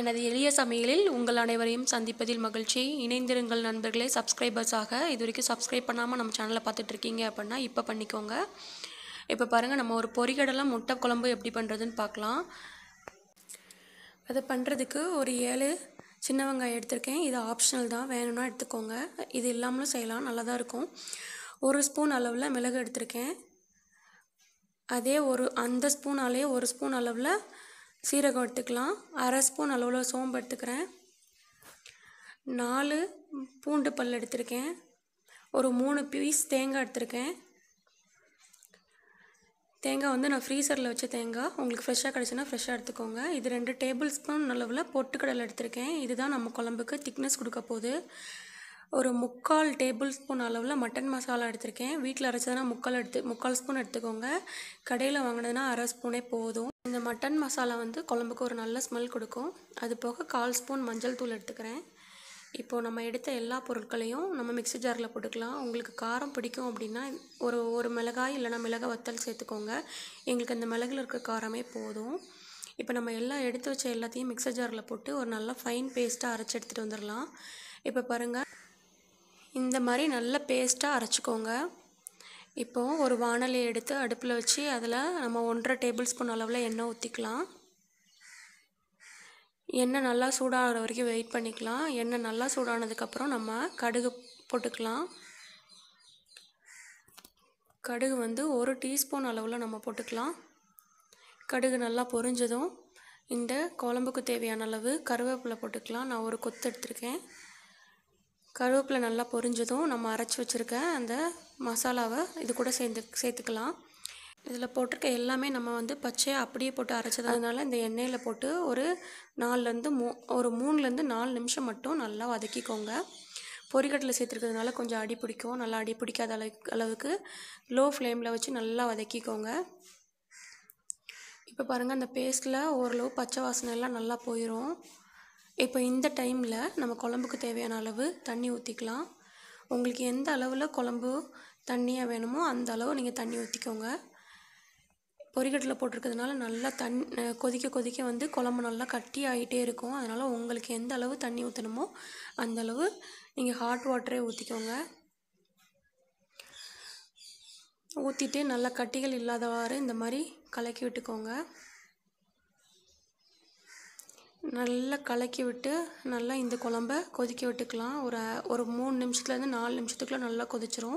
எனது எளிய சமையலில் உங்கள் அனைவரையும் சந்திப்பதில் மகிழ்ச்சி இணைந்திருங்கள் நண்பர்களே சப்ஸ்கிரைபர்ஸாக இது வரைக்கும் சப்ஸ்கிரைப் பண்ணாமல் நம்ம சேனலை இருக்கீங்க அப்படின்னா இப்போ பண்ணிக்கோங்க இப்போ பாருங்கள் நம்ம ஒரு பொறிகடலாம் முட்டை குழம்பு எப்படி பண்ணுறதுன்னு பார்க்கலாம் அதை பண்ணுறதுக்கு ஒரு ஏழு சின்ன வெங்காயம் எடுத்திருக்கேன் இது ஆப்ஷனல் தான் வேணும்னா எடுத்துக்கோங்க இது இல்லாமலும் செய்யலாம் நல்லா தான் இருக்கும் ஒரு ஸ்பூன் அளவில் மிளகு எடுத்திருக்கேன் அதே ஒரு அந்த ஸ்பூனாலே ஒரு ஸ்பூன் அளவில் சீரகம் எடுத்துக்கலாம் அரை ஸ்பூன் அளவில் சோம்பு எடுத்துக்கிறேன் நாலு பூண்டு பல் எடுத்திருக்கேன் ஒரு மூணு பீஸ் தேங்காய் எடுத்திருக்கேன் தேங்காய் வந்து நான் ஃப்ரீசரில் வச்ச தேங்காய் உங்களுக்கு ஃப்ரெஷ்ஷாக கிடச்சின்னா ஃப்ரெஷ்ஷாக எடுத்துக்கோங்க இது ரெண்டு டேபிள் ஸ்பூன் அளவில் பொட்டுக்கடலை எடுத்திருக்கேன் இதுதான் நம்ம குழம்புக்கு திக்னஸ் கொடுக்க போகுது ஒரு முக்கால் டேபிள் ஸ்பூன் அளவில் மட்டன் மசாலா எடுத்திருக்கேன் வீட்டில் அரைச்சதுனா முக்கால் எடுத்து முக்கால் ஸ்பூன் எடுத்துக்கோங்க கடையில் வாங்கினதுனா அரை ஸ்பூனே போதும் இந்த மட்டன் மசாலா வந்து குழம்புக்கு ஒரு நல்ல ஸ்மெல் கொடுக்கும் அது போக கால் ஸ்பூன் மஞ்சள் தூள் எடுத்துக்கிறேன் இப்போது நம்ம எடுத்த எல்லா பொருட்களையும் நம்ம மிக்சி ஜாரில் போட்டுக்கலாம் உங்களுக்கு காரம் பிடிக்கும் அப்படின்னா ஒரு ஒரு மிளகாய் இல்லைனா மிளகாய் வத்தல் சேர்த்துக்கோங்க எங்களுக்கு அந்த மிளகில் இருக்கிற காரமே போதும் இப்போ நம்ம எல்லாம் எடுத்து வச்ச எல்லாத்தையும் மிக்சர் ஜாரில் போட்டு ஒரு நல்லா ஃபைன் பேஸ்ட்டாக அரைச்சி எடுத்துகிட்டு வந்துடலாம் இப்போ பாருங்கள் இந்த மாதிரி நல்ல பேஸ்ட்டாக அரைச்சிக்கோங்க இப்போது ஒரு வானலை எடுத்து அடுப்பில் வச்சு அதில் நம்ம ஒன்றரை டேபிள் ஸ்பூன் அளவில் எண்ணெய் ஊற்றிக்கலாம் எண்ணெய் நல்லா சூடாகிற வரைக்கும் வெயிட் பண்ணிக்கலாம் எண்ணெய் நல்லா சூடானதுக்கப்புறம் நம்ம கடுகு போட்டுக்கலாம் கடுகு வந்து ஒரு டீஸ்பூன் அளவில் நம்ம போட்டுக்கலாம் கடுகு நல்லா பொரிஞ்சதும் இந்த குழம்புக்கு தேவையான அளவு கருவேப்பிலை போட்டுக்கலாம் நான் ஒரு கொத்து எடுத்திருக்கேன் கருவேப்பில நல்லா பொரிஞ்சதும் நம்ம அரைச்சி வச்சுருக்க அந்த மசாலாவை இது கூட சேர்ந்து சேர்த்துக்கலாம் இதில் போட்டிருக்க எல்லாமே நம்ம வந்து பச்சையாக அப்படியே போட்டு அரைச்சதுனால இந்த எண்ணெயில் போட்டு ஒரு நாலுலேருந்து மூ ஒரு மூணுலேருந்து நாலு நிமிஷம் மட்டும் நல்லா வதக்கிக்கோங்க பொறிக்கட்டில் சேர்த்துருக்கிறதுனால கொஞ்சம் அடி பிடிக்கும் நல்லா அடி பிடிக்காத அளவுக்கு அளவுக்கு லோ ஃப்ளேமில் வச்சு நல்லா வதக்கிக்கோங்க இப்போ பாருங்கள் அந்த பேஸ்ட்டில் ஓரளவு பச்சை வாசனை எல்லாம் நல்லா போயிடும் இப்போ இந்த டைமில் நம்ம குழம்புக்கு தேவையான அளவு தண்ணி ஊற்றிக்கலாம் உங்களுக்கு எந்த அளவில் குழம்பு தண்ணியாக வேணுமோ அந்த அளவு நீங்கள் தண்ணி ஊற்றிக்கோங்க பொறிகட்டில் போட்டிருக்கிறதுனால நல்லா தண் கொதிக்க கொதிக்க வந்து குழம்பு நல்லா கட்டி ஆகிட்டே இருக்கும் அதனால் உங்களுக்கு எந்த அளவு தண்ணி ஊற்றணுமோ அந்த அளவு நீங்கள் ஹாட் வாட்டரே ஊற்றிக்கோங்க ஊற்றிட்டு நல்லா கட்டிகள் இல்லாதவாறு இந்த மாதிரி கலக்கி விட்டுக்கோங்க நல்லா கலக்கி விட்டு நல்லா இந்த குழம்ப கொதிக்க விட்டுக்கலாம் ஒரு ஒரு மூணு நிமிஷத்துலேருந்து நாலு நிமிஷத்துக்குள்ளே நல்லா கொதிச்சிரும்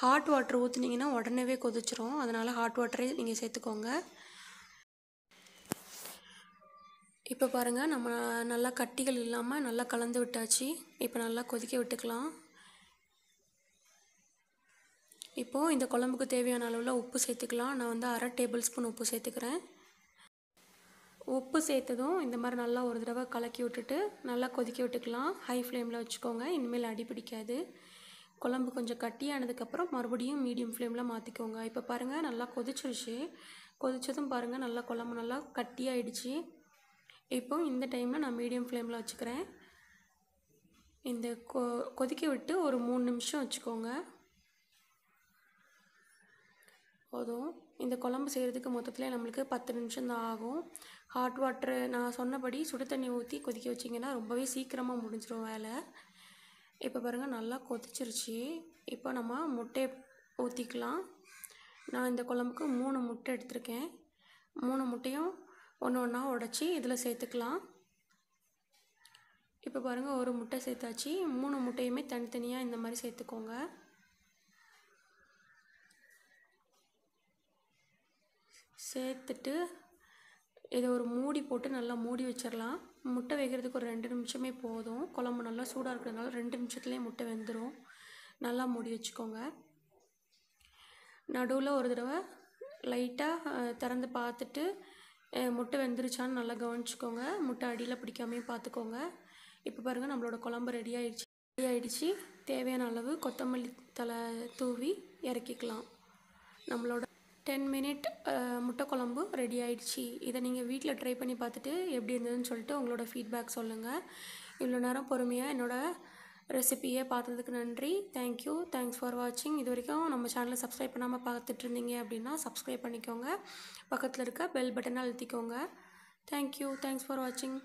ஹாட் வாட்டர் ஊற்றுனீங்கன்னா உடனேவே கொதிச்சிரும் அதனால் ஹாட் வாட்டரே நீங்கள் சேர்த்துக்கோங்க இப்போ பாருங்கள் நம்ம நல்லா கட்டிகள் இல்லாமல் நல்லா கலந்து விட்டாச்சு இப்போ நல்லா கொதிக்க விட்டுக்கலாம் இப்போது இந்த குழம்புக்கு தேவையான அளவில் உப்பு சேர்த்துக்கலாம் நான் வந்து அரை டேபிள் ஸ்பூன் உப்பு சேர்த்துக்கிறேன் உப்பு சேர்த்ததும் இந்த மாதிரி நல்லா ஒரு தடவை கலக்கி விட்டுட்டு நல்லா கொதிக்க விட்டுக்கலாம் ஹை ஃப்ளேமில் வச்சுக்கோங்க இனிமேல் அடி பிடிக்காது குழம்பு கொஞ்சம் கட்டியானதுக்கப்புறம் மறுபடியும் மீடியம் ஃப்ளேமில் மாற்றிக்கோங்க இப்போ பாருங்கள் நல்லா கொதிச்சிருச்சு கொதித்ததும் பாருங்கள் நல்லா குழம்பு நல்லா கட்டியாயிடுச்சு இப்போ இந்த டைமில் நான் மீடியம் ஃப்ளேமில் வச்சுக்கிறேன் இந்த கொ கொதிக்க விட்டு ஒரு மூணு நிமிஷம் வச்சுக்கோங்க போதும் இந்த குழம்பு செய்கிறதுக்கு மொத்தத்தில் நம்மளுக்கு பத்து நிமிஷம் தான் ஆகும் ஹாட் வாட்ரு நான் சொன்னபடி சுடு தண்ணி ஊற்றி கொதிக்க வச்சிங்கன்னா ரொம்பவே சீக்கிரமாக முடிஞ்சிடும் வேலை இப்போ பாருங்கள் நல்லா கொதிச்சிருச்சு இப்போ நம்ம முட்டையை ஊற்றிக்கலாம் நான் இந்த குழம்புக்கு மூணு முட்டை எடுத்திருக்கேன் மூணு முட்டையும் ஒன்று ஒன்றா உடச்சி இதில் சேர்த்துக்கலாம் இப்போ பாருங்கள் ஒரு முட்டை சேர்த்தாச்சு மூணு முட்டையுமே தனித்தனியாக இந்த மாதிரி சேர்த்துக்கோங்க சேர்த்துட்டு இதை ஒரு மூடி போட்டு நல்லா மூடி வச்சிடலாம் முட்டை வைக்கிறதுக்கு ஒரு ரெண்டு நிமிஷமே போதும் குழம்பு நல்லா சூடாக இருக்கிறதுனால ரெண்டு நிமிஷத்துலேயே முட்டை வெந்துடும் நல்லா மூடி வச்சுக்கோங்க நடுவில் ஒரு தடவை லைட்டாக திறந்து பார்த்துட்டு முட்டை வெந்துருச்சான்னு நல்லா கவனிச்சிக்கோங்க முட்டை அடியில் பிடிக்காமே பார்த்துக்கோங்க இப்போ பாருங்கள் நம்மளோட குழம்பு ரெடி ஆகிடுச்சு ரெடி ஆகிடுச்சு தேவையான அளவு கொத்தமல்லி தலை தூவி இறக்கிக்கலாம் நம்மளோட டென் மினிட் முட்டை குழம்பு ரெடி ஆயிடுச்சு இதை நீங்கள் வீட்டில் ட்ரை பண்ணி பார்த்துட்டு எப்படி இருந்ததுன்னு சொல்லிட்டு உங்களோட ஃபீட்பேக் சொல்லுங்கள் இவ்வளோ நேரம் பொறுமையாக என்னோடய ரெசிபியை பார்த்ததுக்கு நன்றி தேங்க்யூ தேங்க்ஸ் ஃபார் வாட்சிங் இது வரைக்கும் நம்ம சேனலை சப்ஸ்கிரைப் பண்ணாமல் பார்த்துட்டு இருந்தீங்க அப்படின்னா சப்ஸ்கிரைப் பண்ணிக்கோங்க பக்கத்தில் இருக்க பெல் பட்டனை அழுத்திக்கோங்க தேங்க்யூ தேங்க்ஸ் ஃபார் வாட்சிங்